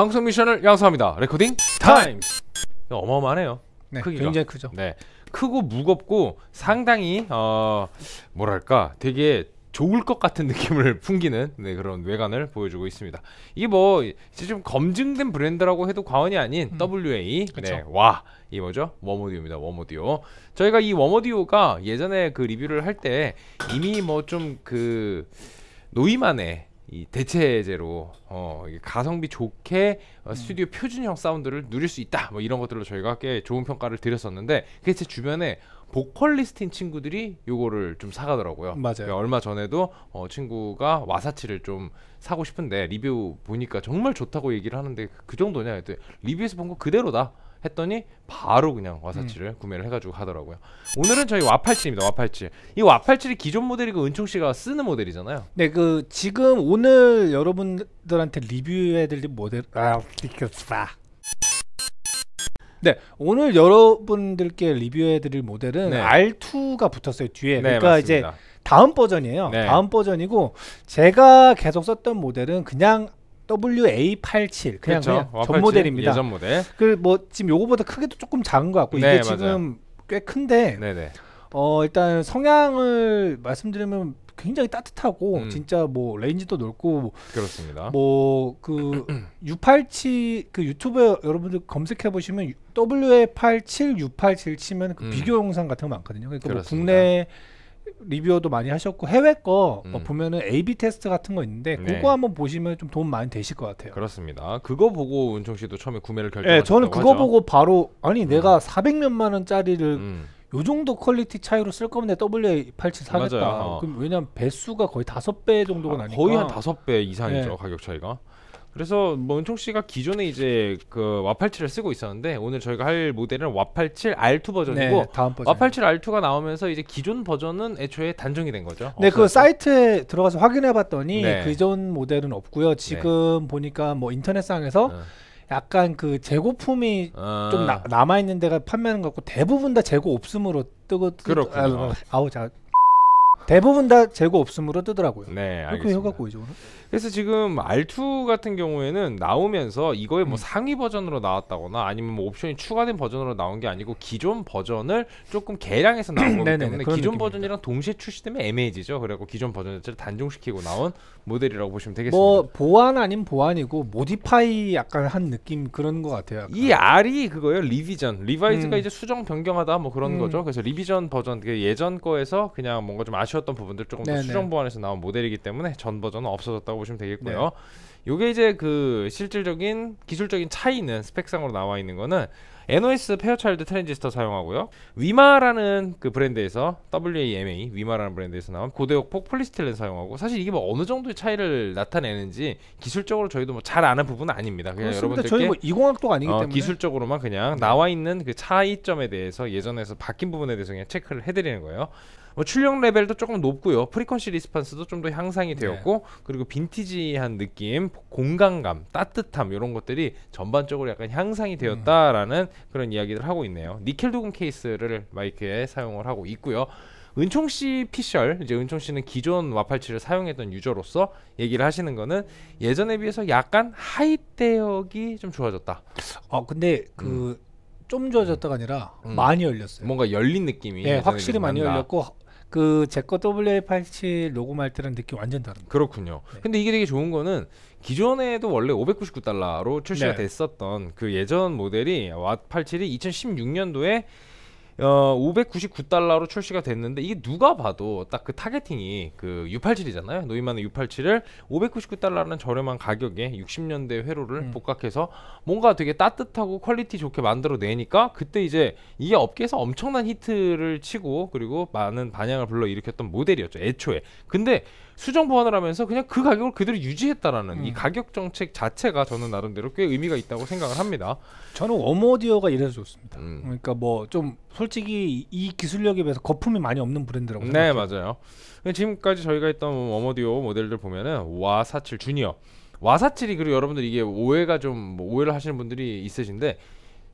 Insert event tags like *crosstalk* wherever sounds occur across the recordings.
방송 미션을 양성합니다. 레코딩 타임스. 어마어마하네요. 네, 크기가. 굉장히 크죠. 네, 크고 무겁고 상당히 어 뭐랄까 되게 좋을 것 같은 느낌을 *laughs* 풍기는 네, 그런 외관을 보여주고 있습니다. 이게 뭐 이제 좀 검증된 브랜드라고 해도 과언이 아닌 음. WA 네, 와이 뭐죠? 워모디오입니다. 워모디오. 저희가 이 워모디오가 예전에 그 리뷰를 할 때 이미 뭐 좀 그 노이만의 이 대체제로 어, 가성비 좋게 어, 음. 스튜디오 음. 표준형 사운드를 누릴 수 있다 뭐 이런 것들로 저희가 꽤 좋은 평가를 드렸었는데 그게 제 주변에 보컬리스트인 친구들이 요거를 좀 사가더라고요. 맞아요. 그러니까 얼마 전에도 어, 친구가 와사치를 좀 사고 싶은데 리뷰 보니까 정말 좋다고 얘기를 하는데 그 정도냐? 그랬더니 리뷰에서 본 거 그대로다. 했더니 바로 그냥 와사치를 음. 구매를 해가지고 하더라고요 오늘은 저희 와팔칠입니다 와팔칠 이 와팔칠이 기존 모델이고 은총씨가 쓰는 모델이잖아요 네그 지금 오늘 여러분들한테 리뷰해드릴 모델 아네 오늘 여러분들께 리뷰해드릴 모델은 네. R2가 붙었어요 뒤에 네, 그러니까 맞습니다. 이제 다음 버전이에요 네. 다음 버전이고 제가 계속 썼던 모델은 그냥 WA87 그냥, 그 그냥 어, 전 모델입니다. 예전 모델. 그뭐 지금 요거보다 크기도 조금 작은 것 같고 네, 이게 맞아요. 꽤 큰데 네네. 어 일단 성향을 말씀드리면 굉장히 따뜻하고 음. 진짜 뭐 레인지도 넓고 그렇습니다. 뭐그687그유튜브 *clears throat* 여러분들 검색해 보시면 WA87 687 치면 그 음. 비교 영상 같은 거 많거든요. 그러니까 뭐 국내 리뷰어도 많이 하셨고 해외 거 뭐 음. 보면은 A/B 테스트 같은 거 있는데 네. 그거 한번 보시면 좀 도움 많이 되실 것 같아요. 그렇습니다. 그거 보고 은총 씨도 처음에 구매를 결정. 네, 예, 저는 그거 하죠. 보고 바로 아니 음. 내가 400몇만 원짜리를 음. 요 정도 퀄리티 차이로 쓸 거면 WA87 사겠다. 어. 그럼 왜냐면 배수가 거의 다배 정도가 아, 나니까 거의 한다배 이상이죠 네. 가격 차이가. 그래서 멍총 씨가 기존에 이제 그 와팔7을 쓰고 있었는데 오늘 저희가 할 모델은 와팔7 R2 버전이고 네, 다음 버전. 와팔7 R2가 나오면서 이제 기존 버전은 애초에 단종이 된 거죠. 네, 그 사이트에 들어가서 확인해 봤더니 네. 그전 모델은 없고요. 지금 네. 보니까 뭐 인터넷상에서 어. 약간 그 재고품이 어. 좀 나, 남아 있는 데가 판매하는 것 같고 대부분 다 재고 없음으로 뜨고 그렇군요. 아, 뭐, 아우 자 대부분 다 재고 없음으로 뜨더라고요. 네, 알겠습니다. 효이죠 오늘. 그래서 지금 R2 같은 경우에는 나오면서 이거에 뭐 음. 상위 버전으로 나왔다거나 아니면 뭐 옵션이 추가된 버전으로 나온 게 아니고 기존 버전을 조금 개량해서 나온 *clears throat* 거기 때문에 기존 느낌입니다. 버전이랑 동시에 출시되면 애매해지죠. 그래고 기존 버전 자체를 단종시키고 나온 모델이라고 보시면 되겠습니다. 뭐 보완 아닌 보완이고 모디파이 약간 한 느낌 그런 것 같아요. 약간. 이 R이 그거예요. 리비전, 리바이즈가 음. 이제 수정 변경하다 뭐 그런 음. 거죠. 그래서 리비전 버전 그 예전 거에서 그냥 뭔가 좀 아쉬 아쉬웠던 부분들 조금 더 네네. 수정 보완해서 나온 모델이기 때문에 전 버전은 없어졌다고 보시면 되겠고요. 네. 요게 이제 그 실질적인 기술적인 차이는 스펙상으로 나와 있는 거는 NOS 페어차일드 트랜지스터 사용하고요. 위마라는 그 브랜드에서 WAMA 위마라는 브랜드에서 나온 고대역폭 폴리스틸렌 사용하고 사실 이게 뭐 어느 정도의 차이를 나타내는지 기술적으로 저희도 뭐 잘 아는 부분은 아닙니다. 그냥 여러분들께 저희 뭐 이공학도가 아니기 어, 때문에 기술적으로만 그냥 네. 나와 있는 그 차이점에 대해서 예전에서 바뀐 부분에 대해서 그냥 체크를 해드리는 거예요. 뭐 출력 레벨도 조금 높고요. 프리퀀시 리스판스도 좀 더 향상이 네. 되었고 네. 그리고 빈티지한 느낌, 공간감, 따뜻함 이런 것들이 전반적으로 약간 향상이 되었다라는 음. 그런 이야기를 하고 있네요. 니켈 도금 케이스를 마이크에 사용을 하고 있고요. 은총 씨 피셜 이제 은총 씨는 기존 와팔7를 사용했던 유저로서 얘기를 하시는 거는 예전에 비해서 약간 하이대역이 좀 좋아졌다. 어 근데 그좀 음. 좋아졌다가 아니라 음. 많이 열렸어요. 뭔가 열린 느낌이 예, 확실히 많이 열렸고 그제거 WF87 녹음할 때랑 느낌 완전 다릅니 그렇군요. 네. 근데 이게 되게 좋은 거는 기존에도 원래 599달러로 출시가 네. 됐었던 그 예전 모델이 왓87이 2016년도에 어, 599달러로 출시가 됐는데 이게 누가 봐도 딱 그 타겟팅이 그 687이잖아요. 노이만의 687을 599달러라는 저렴한 가격에 60년대 회로를 음. 복각해서 뭔가 되게 따뜻하고 퀄리티 좋게 만들어 내니까 그때 이제 이게 업계에서 엄청난 히트를 치고 그리고 많은 반향을 불러 일으켰던 모델이었죠. 애초에. 근데 수정 보완을 하면서 그냥 그 가격을 그대로 유지했다라는 음. 이 가격 정책 자체가 저는 나름대로 꽤 의미가 있다고 생각을 합니다. 저는 어모디어가 이래서 좋습니다. 음. 그러니까 뭐좀 솔직히 이 기술력에 비해서 거품이 많이 없는 브랜드라고 네 생각해요. 맞아요 지금까지 저희가 했던 뭐 어머디오 모델들 보면은 와사칠 주니어 와사칠이 그리고 여러분들 이게 오해가 좀뭐 오해를 하시는 분들이 있으신데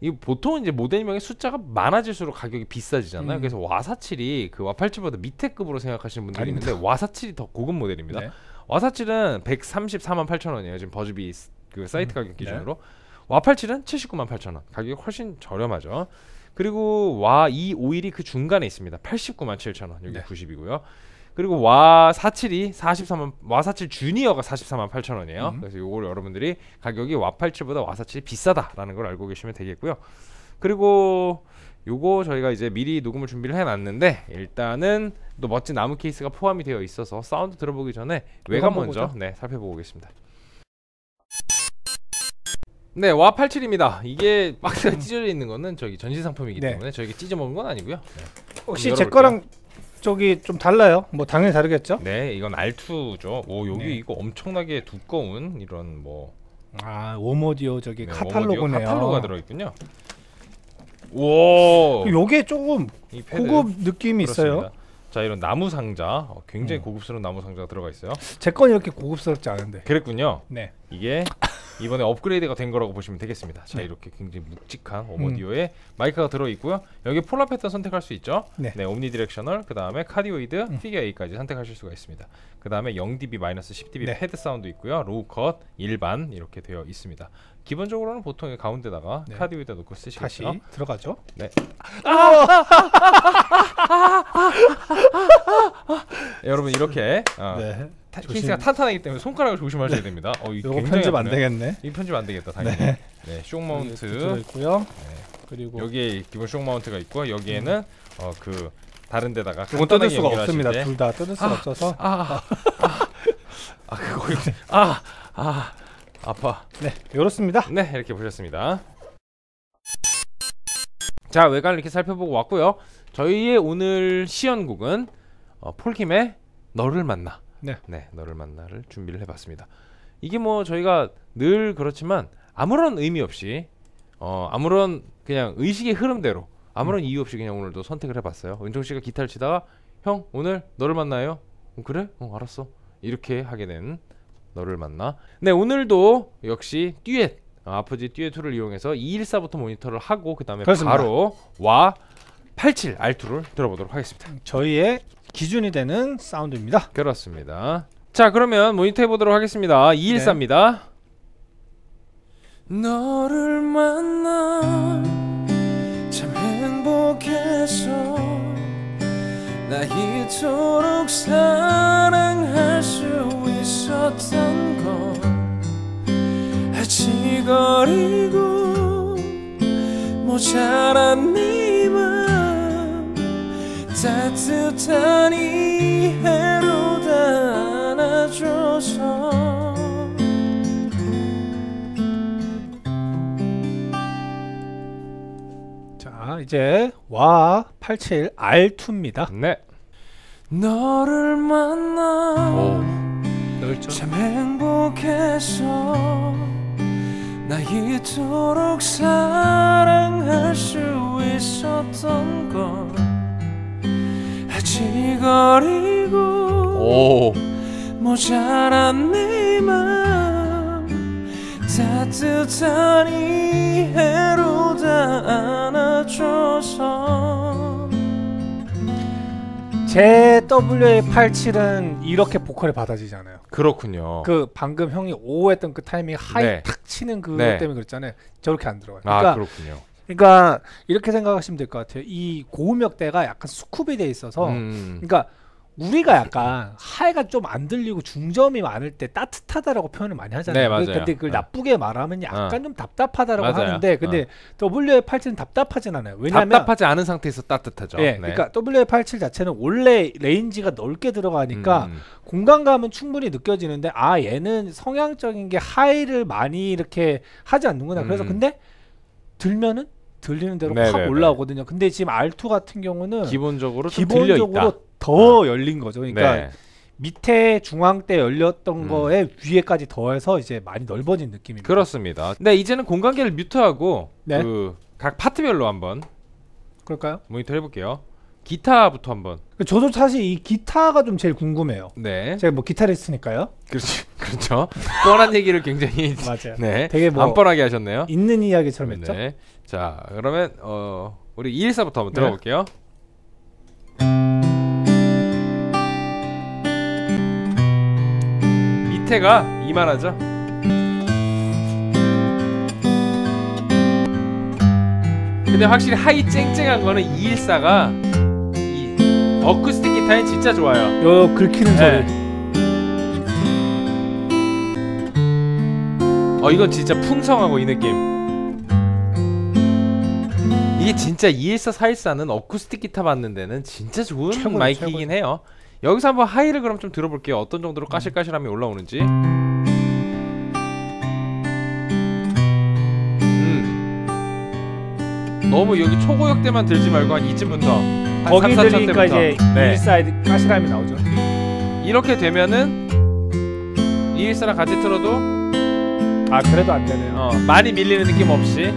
이 보통 이제 모델명의 숫자가 많아질수록 가격이 비싸지잖아요. 음. 그래서 와사칠이 그 와팔칠보다 밑에 급으로 생각하시는 분들이 아닙니다. 있는데 와사칠이 더 고급 모델입니다. 네. 와사칠은 134만 8천 원이에요. 지금 버즈비 그 사이트 음. 가격 기준으로 네. 와팔칠은 79만 8천 원. 가격이 훨씬 저렴하죠. 그리고 와 2, 5일이 그 중간에 있습니다. 89만 7천 원 여기 네. 90이고요. 그리고 와 47이 43만 와47 주니어가 44만 8천 원이에요. 음. 그래서 요걸 여러분들이 가격이 와 87보다 와 47이 비싸다라는 걸 알고 계시면 되겠고요. 그리고 요거 저희가 이제 미리 녹음을 준비를 해놨는데 일단은 또 멋진 나무 케이스가 포함이 되어 있어서 사운드 들어보기 전에 외관 먼저 네 살펴보고 오겠습니다. 네, 와 87입니다. 이게 박스가 음. 찢어져 있는 거는 저기 전시 상품이기 네. 때문에 저희가 찢어 먹은 건 아니고요. 네. 혹시 제 거랑 저기 좀 달라요? 뭐 당연히 다르겠죠? 네, 이건 R2죠. 오, 여기 네. 이거 엄청나게 두꺼운 이런 뭐 아, 오모디오 저기 네, 카탈로그네요. 카탈로그가 들어 있군요. 오! 요게 조금 고급 느낌이 그렇습니다. 있어요. 자 이런 나무 상자 어, 굉장히 음. 고급스러운 나무 상자가 들어가 있어요 제 건 이렇게 고급스럽지 않은데 그랬군요 네 이게 이번에 업그레이드가 된 거라고 보시면 되겠습니다. 자, 네. 이렇게 굉장히 묵직한 오디오에 음. 마이크가 들어 있고요. 여기 폴라 패턴 선택할 수 있죠. 네, 네 옴니 디렉셔널, 그다음에 카디오이드, 음. 피겨 A까지 선택하실 수가 있습니다. 그다음에 0dB 마이너스 10dB 네. 패드 사운드 있고요. 로우 컷, 일반 이렇게 되어 있습니다. 기본적으로는 보통 가운데다가 네. 카디오이드 놓고 쓰시겠죠. 다시 들어가죠. 네. 여러분 이렇게 어, 네. 케이스가 탄탄하기 때문에 손가락을 조심하셔야 네. 됩니다. 어, 이거 편집 안 되겠네. 이 편집 안 되겠다 당연히. 네, 네쇼 마운트 네, 있고요. 네. 그리고 여기에 기본 쇼 마운트가 있고 여기에는 음. 어그 다른 데다가 그건 뜯을 수가 없습니다. 둘 다 뜯을 수가 아, 없어서 아, 아, 아, *laughs* 아 그거 아아 아, 아파. 네, 이렇습니다. 네, 이렇게 보셨습니다. 자, 외관 이렇게 살펴보고 왔고요. 저희의 오늘 시연곡은 어, 폴킴의 너를 만나. 네. 네, 너를 만나를 준비를 해봤습니다. 이게 뭐 저희가 늘 그렇지만 아무런 의미 없이 어 아무런 그냥 의식의 흐름대로 아무런 음. 이유 없이 그냥 오늘도 선택을 해봤어요. 은총 씨가 기타를 치다가 형 오늘 너를 만나요. 어, 그래? 어 알았어. 이렇게 하게 된 너를 만나. 네 오늘도 역시 듀엣 아, 아프지 듀엣 2를 이용해서 214부터 모니터를 하고 그 다음에 바로 와87 R2를 들어보도록 하겠습니다. 저희의 기준이 되는 사운드입니다. 그렇습니다. 자 그러면 모니터 해보도록 하겠습니다. 214입니다. 너를 만나 참 행복해서 나 이토록 사랑할 수 있었던 건 아치거리고 모자란 네맘 따뜻한 이 해로 다 안아줘서 자 이제 와 87 R2입니다 네 너를 만나 참 행복해서 나 이토록 사랑할 수 있었던 걸 미치거리고 오. 모자란 내맘 네 따뜻한 이해로 다 안아줘서 제 WA87은 이렇게 보컬이 받아지잖아요. 그렇군요. 그 방금 형이 오했던 그 타이밍 하이 네. 탁 치는 그 네. 때문에 그랬잖아요. 저렇게 안 들어가요. 아, 그러니까 아, 그렇군요. 그러니까 이렇게 생각하시면 될 것 같아요. 이 고음역대가 약간 수쿱이 돼 있어서 음. 그러니까 우리가 약간 하이가 좀 안 들리고 중점이 많을 때 따뜻하다라고 표현을 많이 하잖아요. 네, 맞아요. 근데 그걸 어. 나쁘게 말하면 약간 어. 좀 답답하다라고 맞아요. 하는데 근데 어. WF87은 답답하진 않아요. 왜냐면 답답하지 않은 상태에서 따뜻하죠. 예, 네. 그러니까 WF87 자체는 원래 레인지가 넓게 들어가니까 음. 공간감은 충분히 느껴지는데 아 얘는 성향적인 게 하이를 많이 이렇게 하지 않는구나. 그래서 음. 근데 들면은 들리는 대로 네확 네네. 올라오거든요. 근데 지금 R2 같은 경우는 기본적으로 기본적으로 더 어. 열린 거죠. 그러니까 네. 밑에 중앙 때 열렸던 음. 거에 위에까지 더해서 이제 많이 넓어진 느낌입니다. 그렇습니다. 네, 이제는 공간계를 뮤트하고 네. 그각 파트별로 한번 그럴까요? 모니터 해볼게요. 기타부터 한번. 저도 사실 이 기타가 좀 제일 궁금해요. 네. 제가 뭐기타를했으니까요 그렇지. 그렇죠. 뻔한 얘기를 굉장히 *laughs* 맞아요. 네, 되게 뭐안 뻔하게 하셨네요. 있는 이야기처럼 네. 했죠. 네. 자, 그러면 어, 우리 이일사부터 한번 들어볼게요. 밑에가 이만하죠. 근데 확실히 하이 쨍쨍한 거는 214가 이 어쿠스틱 기타에 진짜 좋아요. 요 어, 긁히는 소리. 네. 어 이건 진짜 풍성하고 이 느낌 이게 진짜 214 414는 어쿠스틱 기타 받는 데는 진짜 좋은 최고 마이크이긴 최고 해요 여기서 한번 하이를 그럼 좀 들어볼게요 어떤 정도로 음. 까실까실함이 올라오는지 음. 너무 여기 초고역대만 들지 말고 한 이쯤부터 한 거기 3, 4천 들으니까 이제 때부터 1사이드 까실함이 나오죠 이렇게 되면은 214랑 같이 틀어도 아 그래도 안 되네요. 어, 많이 밀리는 느낌 없이.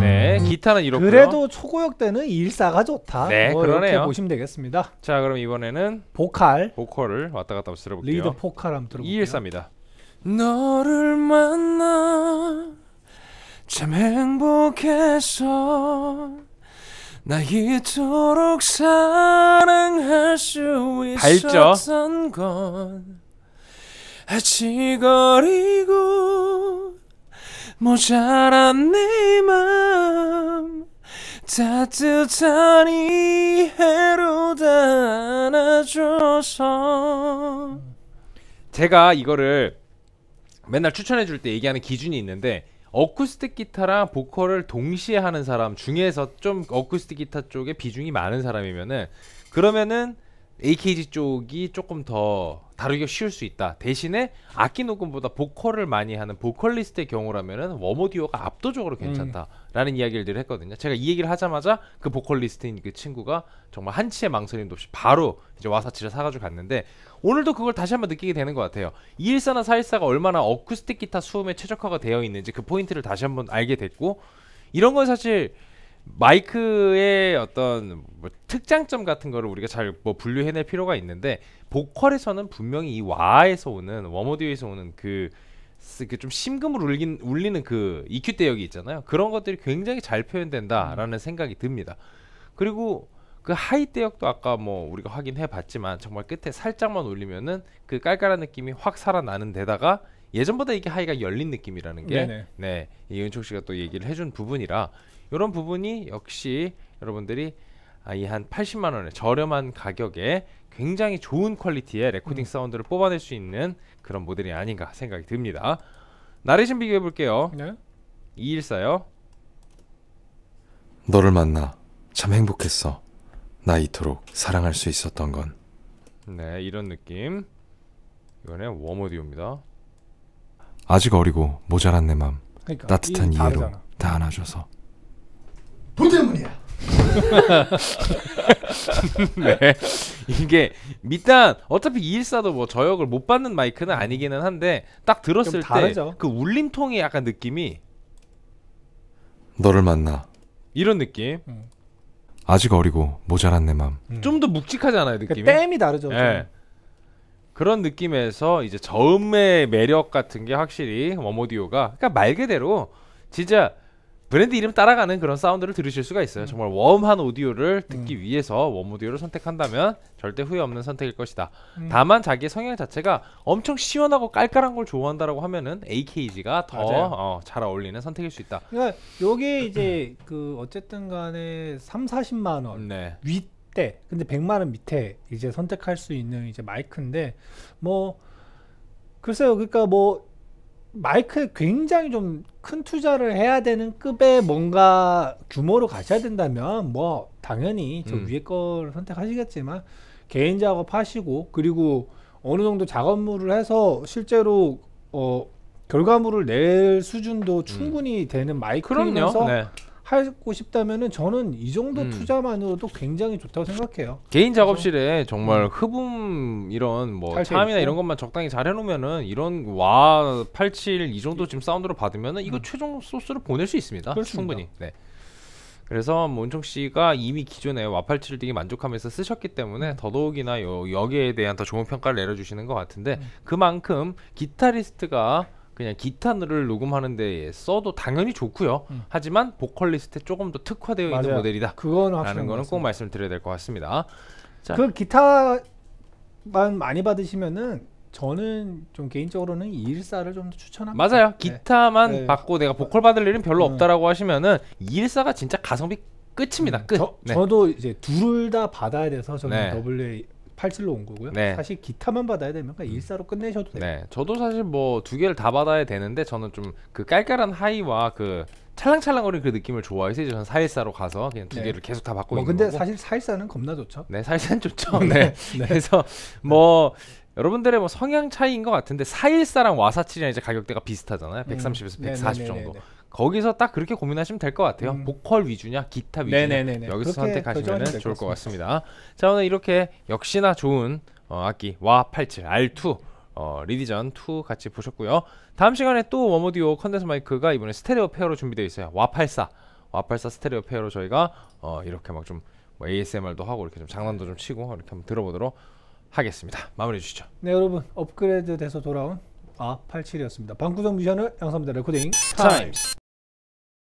네, 기타는 이렇고 그래도 초고역 때는 일사가 좋다. 네, 뭐 그러네요. 이렇게 보시면 되겠습니다. 자, 그럼 이번에는 보컬, 보컬을 왔다 갔다 한번 들어볼게요. 리더 보컬 한번 들어볼게요. 214입니다. 너를 만나 참 행복해서 나 이토록 사랑할 수 있었던 건 아치거리고 모자란 내맘 따뜻한 이해로 안아줘서 제가 이거를 맨날 추천해줄 때 얘기하는 기준이 있는데 어쿠스틱 기타랑 보컬을 동시에 하는 사람 중에서 좀 어쿠스틱 기타 쪽에 비중이 많은 사람이면은 그러면은 AKG 쪽이 조금 더 다루기가 쉬울 수 있다. 대신에 악기 녹음보다 보컬을 많이 하는 보컬리스트의 경우라면은 워오디오가 압도적으로 괜찮다. 음. 라는 이야기를 늘 했거든요. 제가 이 얘기를 하자마자 그 보컬리스트인 그 친구가 정말 한치의 망설임도 없이 바로 이제 와사치를 사가지고 갔는데 오늘도 그걸 다시 한번 느끼게 되는 것 같아요. 214나 414가 얼마나 어쿠스틱 기타 수음에 최적화가 되어 있는지 그 포인트를 다시 한번 알게 됐고 이런 건 사실 마이크의 어떤 뭐 특장점 같은 거를 우리가 잘 뭐 분류해낼 필요가 있는데 보컬에서는 분명히 이 와에서 오는 워머디오에서 오는 그 그좀 심금을 울긴, 울리는 그 EQ 대역이 있잖아요. 그런 것들이 굉장히 잘 표현된다라는 음. 생각이 듭니다. 그리고 그 하이 대역도 아까 뭐 우리가 확인해 봤지만 정말 끝에 살짝만 올리면은 그 깔깔한 느낌이 확 살아나는 데다가 예전보다 이게 하이가 열린 느낌이라는 게 네, 이은총 씨가 또 얘기를 해준 부분이라 이런 부분이 역시 여러분들이 아, 이 한 80만 원의 저렴한 가격에 굉장히 좋은 퀄리티의 레코딩 음. 사운드를 뽑아낼 수 있는 그런 모델이 아닌가 생각이 듭니다. 나레이션 비교해 볼게요. 네. 214요. 너를 만나 참 행복했어. 나 이토록 사랑할 수 있었던 건. 네, 이런 느낌. 이번에 웜오디오입니다. 아직 어리고 모자란 내 맘. 그러니까, 따뜻한 이해로 다르잖아. 다 안아줘서. 돈 때문이야. *laughs* 네. 이게 밑단 어차피 214도 뭐 저역을 못 받는 마이크는 아니기는 한데 딱 들었을 때 그 울림통의 약간 느낌이 너를 만나 이런 느낌 음. 아직 어리고 모자란 내 맘. 음. 좀더묵직하잖아요 느낌이? 그러니까 다르죠. 예. 그런 느낌에서 이제 저음의 매력 같은 게 확실히 워오디오가 그러니까 말 그대로 진짜 브랜드 이름 따라가는 그런 사운드를 들으실 수가 있어요. 음. 정말 웜한 오디오를 듣기 음. 위해서 웜 오디오를 선택한다면 절대 후회 없는 선택일 것이다. 음. 다만 자기의 성향 자체가 엄청 시원하고 깔깔한 걸 좋아한다라고 하면은 AKG가 더잘 어, 어울리는 선택일 수 있다. 그러니까 요게 음. 이제 그 어쨌든 간에 3, 40만 원 네. 윗대 근데 100만 원 밑에 이제 선택할 수 있는 이제 마이크인데 뭐 글쎄요. 그러니까 뭐 마이크에 굉장히 좀 큰 투자를 해야 되는 급의 뭔가 규모로 가셔야 된다면 뭐 당연히 저 음. 위에 거를 선택하시겠지만 개인 작업하시고 그리고 어느 정도 작업물을 해서 실제로 어 결과물을 낼 수준도 음. 충분히 음. 되는 마이크면서 네. 하고 싶다면은 저는 이 정도 음. 투자만으로도 굉장히 좋다고 생각해요. 개인 작업실에 정말 음. 흡음 이런 뭐차이나 이런 것만 적당히 잘 해놓으면은 이런 와87이 정도 음. 지금 사운드로 받으면은 이거 음. 최종 소스로 보낼 수 있습니다. 그렇습니다. 충분히. 네. 그래서 문총 뭐 씨가 이미 기존에 와팔7 등이 만족하면서 쓰셨기 때문에 음. 더더욱이나 요, 여기에 대한 더 좋은 평가를 내려주시는 것 같은데 음. 그만큼 기타리스트가 그냥 기타를 녹음하는 데에 써도 당연히 좋고요. 음. 하지만 보컬리스트에 조금 더 특화되어 맞아요. 있는 모델이다. 그거는 라는 거는 꼭 말씀을 드려야 될 것 같습니다. 자. 그 기타만 많이 받으시면은 저는 좀 개인적으로는 이일사를 좀 더 추천합니다. 맞아요. 네. 기타만 네. 받고 내가 보컬 받을 일은 별로 음. 없다라고 하시면은 이일사가 진짜 가성비 끝입니다. 음. 끝. 저, 네. 도 이제 둘 다 받아야 돼서 저는 네. WA 팔7로온 거고요. 네. 사실 기타만 받아야 되면 그냥 음. 일사로 끝내셔도 돼요. 네. 저도 사실 뭐 두 개를 다 받아야 되는데 저는 좀 그 깔깔한 하이와 그 찰랑찰랑거리는 그 느낌을 좋아해서 이제 저는 414로 가서 그냥 두 네. 개를 계속 다 받고 뭐 있는 근데 사실 414는 겁나 좋죠. 네, 414는 좋죠. 네. 네. *laughs* 네. 그래서 뭐 여러분들의 뭐 성향 차이인 것 같은데 사일사랑 와사칠이랑 이제 가격대가 비슷하잖아요. 130에서 음. 140 정도. 네네네네. 거기서 딱 그렇게 고민하시면 될 것 같아요. 음. 보컬 위주냐, 기타 위주냐 네네네네. 여기서 선택하시면 좋을 것 같습니다. 자 오늘 이렇게 역시나 좋은 어, 악기 와87 R2 어, 리디전 2 같이 보셨고요. 다음 시간에 또 워머디오 컨덴서 마이크가 이번에 스테레오 페어로 준비되어 있어요. 와84 와84 스테레오 페어로 저희가 어, 이렇게 막좀 뭐 ASMR도 하고 이렇게 좀 장난도 좀 치고 이렇게 한번 들어보도록 하겠습니다. 마무리해 주시죠. 네 여러분 업그레이드 돼서 돌아온 아 87이었습니다. 방구석 미션을 양삼대 레코딩 타임